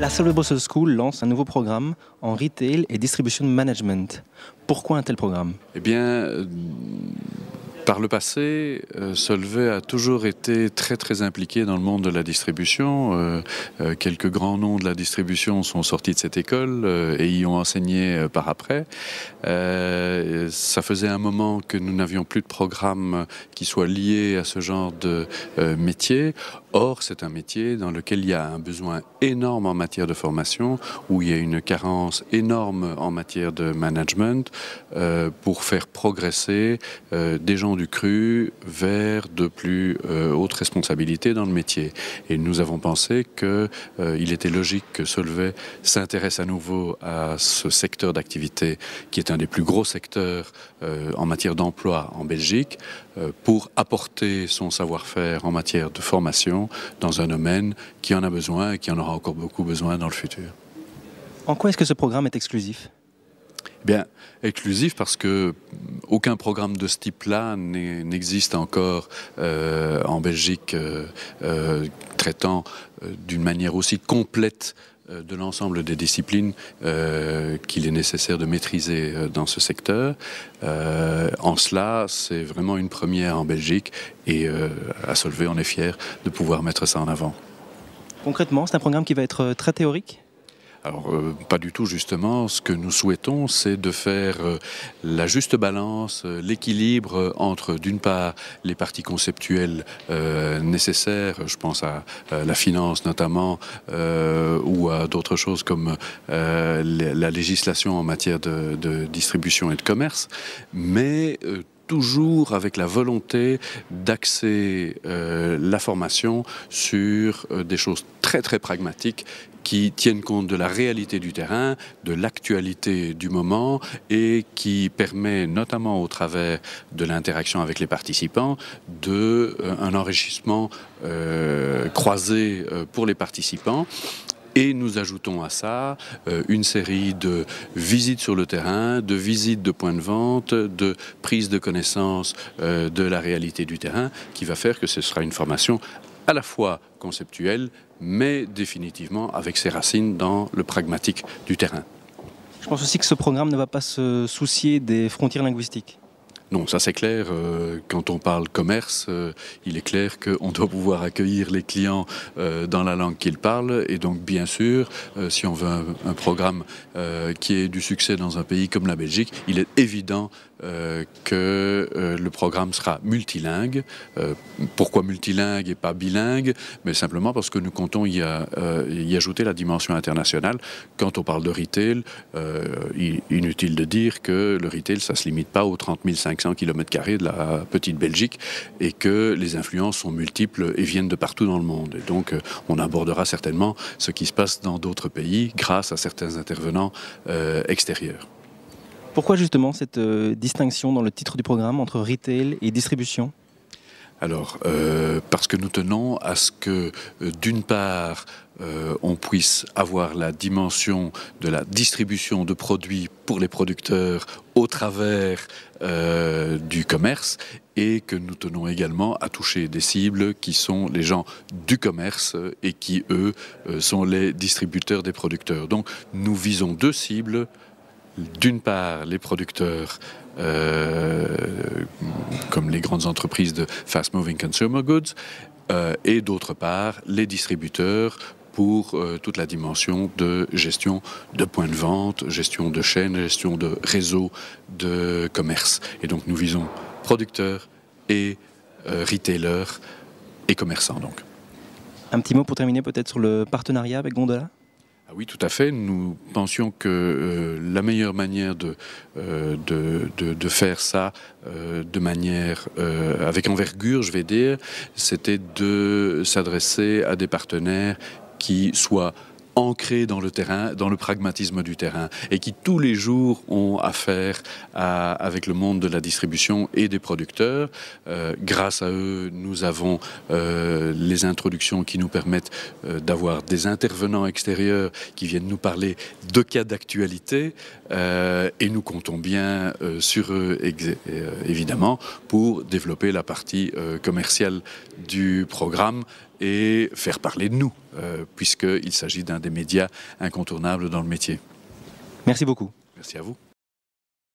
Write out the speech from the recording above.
La Sauveur-Brussels School lance un nouveau programme en retail et distribution management. Pourquoi un tel programme Eh bien, par le passé, euh, Solvay a toujours été très très impliqué dans le monde de la distribution. Euh, euh, quelques grands noms de la distribution sont sortis de cette école et y ont enseigné par après. ça faisait un moment que nous n'avions plus de programme qui soit lié à ce genre de métier. Or, c'est un métier dans lequel il y a un besoin énorme en matière de formation, où il y a une carence énorme en matière de management pour faire progresser des gens du cru vers de plus euh, hautes responsabilités dans le métier. Et nous avons pensé qu'il euh, il était logique que Solvay s'intéresse à nouveau à ce secteur d'activité qui est un des plus gros secteurs euh, en matière d'emploi en Belgique pour apporter son savoir-faire en matière de formation dans un domaine qui en a besoin et qui en aura encore beaucoup besoin dans le futur. En quoi est-ce que ce programme est exclusif Bien, exclusif parce que aucun programme de ce type-là n'existe encore euh, en Belgique euh, euh, traitant d'une manière aussi complète de l'ensemble des disciplines qu'il est nécessaire de maîtriser dans ce secteur. en cela, c'est vraiment une première en Belgique et à Solvay, on est fier de pouvoir mettre ça en avant. Concrètement, c'est un programme qui va être très théorique alors, euh, pas du tout, justement. Ce que nous souhaitons, c'est de faire euh, la juste balance, euh, l'équilibre entre, d'une part, les parties conceptuelles nécessaires, je pense à la finance notamment, ou à d'autres choses comme la législation en matière de, distribution et de commerce, mais toujours avec la volonté d'axer la formation sur des choses très pragmatique qui tiennent compte de la réalité du terrain, de l'actualité du moment et qui permet notamment au travers de l'interaction avec les participants de euh, un enrichissement euh, croisé euh, pour les participants. Et nous ajoutons à ça une série de visites sur le terrain, de visites de points de vente, de prises de connaissance de la réalité du terrain, qui va faire que ce sera une formation à la fois conceptuel, mais définitivement avec ses racines dans le pragmatique du terrain. Je pense aussi que ce programme ne va pas se soucier des frontières linguistiques. Non, ça c'est clair. Euh, quand on parle commerce, euh, il est clair qu'on doit pouvoir accueillir les clients euh, dans la langue qu'ils parlent. Et donc, bien sûr, si on veut un programme qui ait du succès dans un pays comme la Belgique, il est évident que le programme sera multilingue. pourquoi multilingue et pas bilingue Mais simplement parce que nous comptons y, y ajouter la dimension internationale. Quand on parle de retail, inutile de dire que le retail, ça ne se limite pas aux 30 500 de la petite Belgique et que les influences sont multiples et viennent de partout dans le monde. Et donc, euh, on abordera certainement ce qui se passe dans d'autres pays grâce à certains intervenants euh, extérieurs. Pourquoi justement cette euh, distinction dans le titre du programme entre retail et distribution alors, euh, parce que nous tenons à ce que, euh, d'une part, euh, on puisse avoir la dimension de la distribution de produits pour les producteurs au travers du commerce et que nous tenons également à toucher des cibles qui sont les gens du commerce et qui, eux, sont les distributeurs des producteurs. Donc, nous visons deux cibles d'une part les producteurs euh, comme les grandes entreprises de fast-moving consumer goods, euh, et d'autre part les distributeurs pour euh, toute la dimension de gestion de points de vente, gestion de chaînes, gestion de réseaux de commerce. Et donc nous visons producteurs et retailers et commerçants donc. Un petit mot pour terminer peut-être sur le partenariat avec Gondola ah oui, tout à fait. Nous pensions que euh, la meilleure manière de, euh, de, faire ça euh, de manière avec envergure, je vais dire, c'était de s'adresser à des partenaires qui soient ancrés dans le terrain, dans le pragmatisme du terrain, et qui tous les jours ont affaire avec le monde de la distribution et des producteurs. Euh, grâce à eux, nous avons euh, les introductions qui nous permettent euh, d'avoir des intervenants extérieurs qui viennent nous parler de cas d'actualité, et nous comptons bien sur eux, évidemment, pour développer la partie commerciale du programme et faire parler de nous, euh, puisqu'il s'agit d'un des médias incontournables dans le métier. Merci beaucoup. Merci à vous.